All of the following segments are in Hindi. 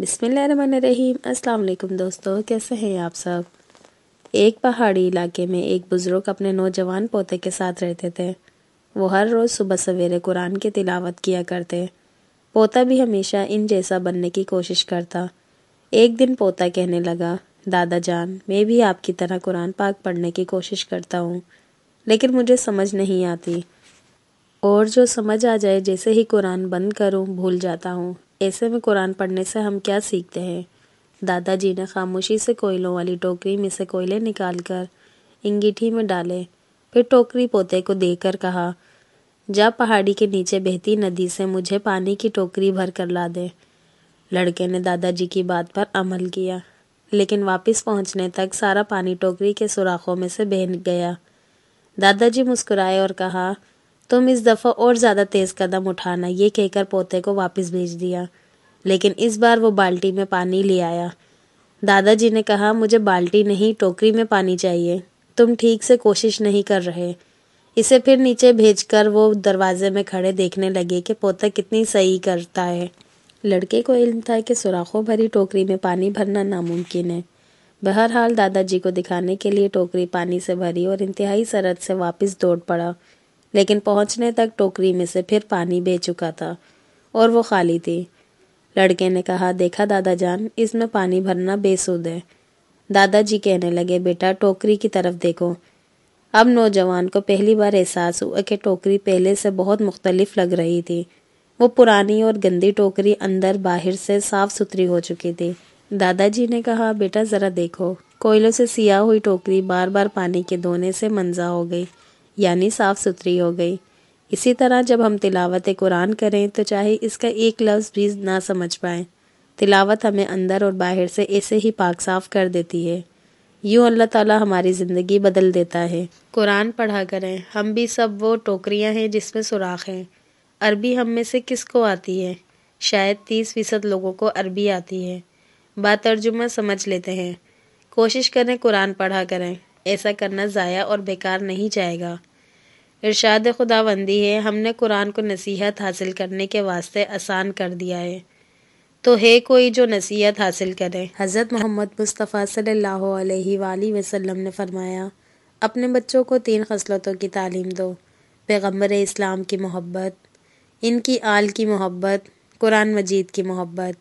बिसमीम अल्लाम दोस्तों कैसे हैं आप सब एक पहाड़ी इलाके में एक बुज़ुर्ग अपने नौजवान पोते के साथ रहते थे वो हर रोज़ सुबह सवेरे कुरान की तिलावत किया करते पोता भी हमेशा इन जैसा बनने की कोशिश करता एक दिन पोता कहने लगा दादा जान मैं भी आपकी तरह कुरान पाक पढ़ने की कोशिश करता हूँ लेकिन मुझे समझ नहीं आती और जो समझ आ जाए जैसे ही कुरान बंद करूँ भूल जाता हूँ ऐसे में कुरान पढ़ने से हम क्या सीखते हैं दादाजी ने खामोशी से कोयलों वाली टोकरी में से कोयले निकाल कर इंगीठी में डाले फिर टोकरी पोते को देकर कहा जा पहाड़ी के नीचे बहती नदी से मुझे पानी की टोकरी भर कर ला दे लड़के ने दादाजी की बात पर अमल किया लेकिन वापस पहुंचने तक सारा पानी टोकरी के सुराखों में से बह गया दादाजी मुस्कुराए और कहा तुम इस दफ़ा और ज़्यादा तेज़ कदम उठाना ये कहकर पोते को वापस भेज दिया लेकिन इस बार वो बाल्टी में पानी ले आया दादाजी ने कहा मुझे बाल्टी नहीं टोकरी में पानी चाहिए तुम ठीक से कोशिश नहीं कर रहे इसे फिर नीचे भेजकर वो दरवाजे में खड़े देखने लगे कि पोता कितनी सही करता है लड़के को इल्म था कि सुराखों भरी टोकरी में पानी भरना नामुमकिन है बहरहाल दादाजी को दिखाने के लिए टोकरी पानी से भरी और इंतहाई सरद से वापस दौड़ पड़ा लेकिन पहुंचने तक टोकरी में से फिर पानी बह चुका था और वो खाली थी लड़के ने कहा देखा दादा जान इसमें पानी भरना बेसुध है दादाजी कहने लगे बेटा टोकरी की तरफ देखो अब नौजवान को पहली बार एहसास हुआ कि टोकरी पहले से बहुत मुख्तलिफ लग रही थी वो पुरानी और गंदी टोकरी अंदर बाहर से साफ सुथरी हो चुकी थी दादाजी ने कहा बेटा ज़रा देखो कोयलों से सिया हुई टोकरी बार बार पानी के धोने से मंजा हो गई यानी साफ़ सुथरी हो गई इसी तरह जब हम तिलावत कुरान करें तो चाहे इसका एक लफ्ज़ भी ना समझ पाए तिलावत हमें अंदर और बाहर से ऐसे ही पाक साफ कर देती है यूँ अल्लाह ताला हमारी ज़िंदगी बदल देता है कुरान पढ़ा करें हम भी सब वो टोकरियाँ हैं जिसमें सुराख हैं अरबी हम में से किसको आती है शायद तीस फ़ीसद लोगों को अरबी आती है बातर्जुमा समझ लेते हैं कोशिश करें कुरान पढ़ा करें ऐसा करना ज़ाया और बेकार नहीं जाएगा इरशाद खुदाबंदी है हमने कुरान को नसीहत हासिल करने के वास्ते आसान कर दिया है तो है कोई जो नसीहत हासिल करे हज़रत मोहम्मद मुस्तफ़ा सल्ला वसम ने फरमाया अपने बच्चों को तीन खसलतों की तालीम दो पैगम्बर इस्लाम की मोहब्बत इनकी आल की मोहब्बत कुरान मजीद की मोहब्बत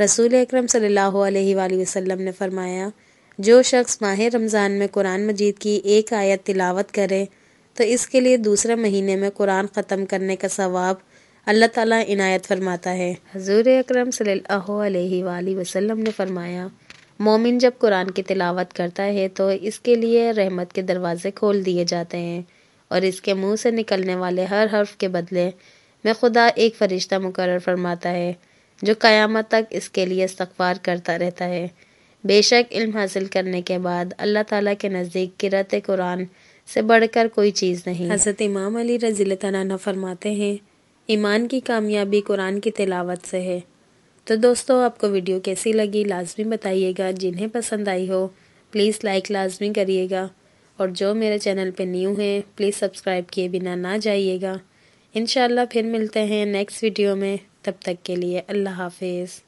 रसूल अक्रम सल्ला वसम ने फरमाया जो शख्स माह रमज़ान में कुरान मजीद की एक आयत तिलावत करे तो इसके लिए दूसरे महीने में कुरान ख़त्म करने का सवाब अल्लाह ताला इनायत फरमाता है हजूर अक्रम सल्लल्लाहु वसल्लम ने फरमाया मोमिन जब कुरान की तिलावत करता है तो इसके लिए रहमत के दरवाज़े खोल दिए जाते हैं और इसके मुंह से निकलने वाले हर हर्फ के बदले में खुदा एक फ़रिश्ता मुकर फरमाता है जो क़यामत तक इसके लिए इस्तवार करता रहता है बेशक इल्म हासिल करने के बाद अल्लाह ताला के नज़दीक किरत कुरान से बढ़कर कोई चीज़ नहीं हज़रत इमाम अली रज़ी तन फरमाते हैं ईमान की कामयाबी कुरान की तिलावत से है तो दोस्तों आपको वीडियो कैसी लगी लाजमी बताइएगा जिन्हें पसंद आई हो प्लीज़ लाइक लाजमी करिएगा और जो मेरे चैनल पे न्यू हैं प्लीज़ सब्सक्राइब किए बिना ना जाइएगा इन फिर मिलते हैं नेक्स्ट वीडियो में तब तक के लिए अल्लाह हाफिज़